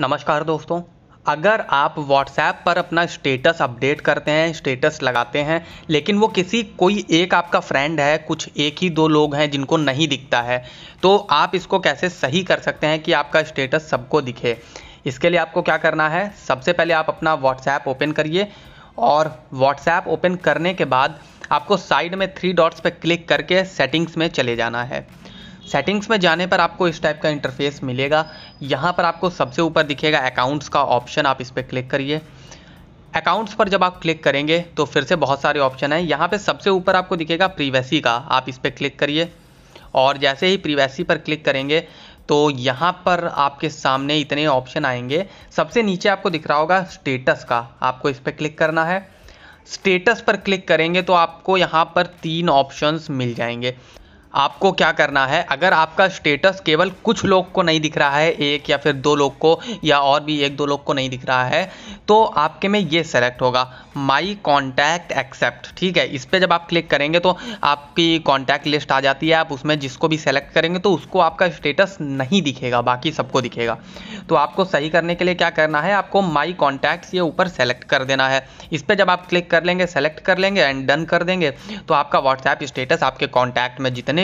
नमस्कार दोस्तों अगर आप व्हाट्सएप पर अपना स्टेटस अपडेट करते हैं स्टेटस लगाते हैं लेकिन वो किसी कोई एक आपका फ्रेंड है कुछ एक ही दो लोग हैं जिनको नहीं दिखता है तो आप इसको कैसे सही कर सकते हैं कि आपका स्टेटस सबको दिखे इसके लिए आपको क्या करना है सबसे पहले आप अपना व्हाट्सएप ओपन करिए और व्हाट्सएप ओपन करने के बाद आपको साइड में थ्री डॉट्स पर क्लिक करके सेटिंग्स में चले जाना है सेटिंग्स में जाने पर आपको इस टाइप का इंटरफेस मिलेगा यहाँ पर आपको सबसे ऊपर दिखेगा अकाउंट्स का ऑप्शन आप इस पर क्लिक करिए अकाउंट्स पर जब आप क्लिक करेंगे तो फिर से बहुत सारे ऑप्शन हैं यहाँ पे सबसे ऊपर आपको दिखेगा प्रीवेसी का आप इस पर क्लिक करिए और जैसे ही प्रीवेसी पर क्लिक करेंगे तो यहाँ पर आपके सामने इतने ऑप्शन आएंगे सबसे नीचे आपको दिख रहा होगा स्टेटस का आपको इस पर क्लिक करना है स्टेटस पर क्लिक करेंगे तो आपको यहाँ पर तीन ऑप्शंस मिल जाएंगे आपको क्या करना है अगर आपका स्टेटस केवल कुछ लोग को नहीं दिख रहा है एक या फिर दो लोग को या और भी एक दो लोग को नहीं दिख रहा है तो आपके में ये सेलेक्ट होगा माई कॉन्टैक्ट एक्सेप्ट ठीक है इस पर जब आप क्लिक करेंगे तो आपकी कॉन्टैक्ट लिस्ट आ जाती है आप उसमें जिसको भी सेलेक्ट करेंगे तो उसको आपका स्टेटस नहीं दिखेगा बाकी सबको दिखेगा तो आपको सही करने के लिए क्या करना है आपको माई कॉन्टैक्ट्स ये ऊपर सेलेक्ट कर देना है इस पर जब आप क्लिक कर लेंगे सेलेक्ट कर लेंगे एंड डन कर देंगे तो आपका व्हाट्सएप स्टेटस आपके कॉन्टैक्ट में जितने